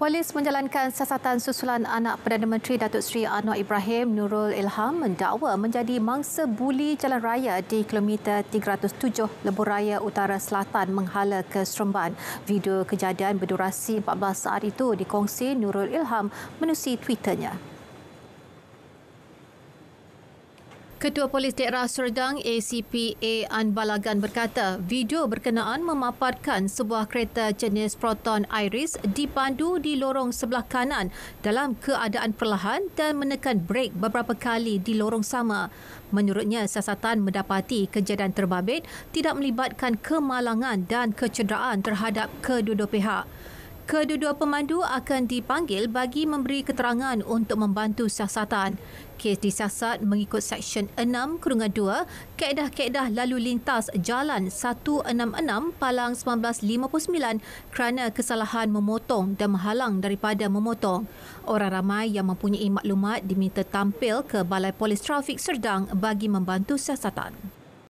polis menjalankan siasatan susulan anak Perdana Menteri Datuk Seri Anwar Ibrahim Nurul Ilham mendakwa menjadi mangsa buli jalan raya di kilometer 307 Lebuh Raya Utara Selatan menghala ke Seremban. Video kejadian berdurasi 14 saat itu dikongsi Nurul Ilham menusi Twitternya. Ketua Polis Daerah Serdang ACP A. Anbalagan berkata video berkenaan memaparkan sebuah kereta jenis Proton Iris dipandu di lorong sebelah kanan dalam keadaan perlahan dan menekan brek beberapa kali di lorong sama. Menurutnya, siasatan mendapati kejadian terbabit tidak melibatkan kemalangan dan kecederaan terhadap kedua-dua pihak. Kedua-dua pemandu akan dipanggil bagi memberi keterangan untuk membantu siasatan. Kes disiasat mengikut Seksyen 6 Kurungan 2 Kaedah-Kaedah Lalu Lintas Jalan 166 Palang 1959 kerana kesalahan memotong dan menghalang daripada memotong. Orang ramai yang mempunyai maklumat diminta tampil ke Balai Polis Trafik Serdang bagi membantu siasatan.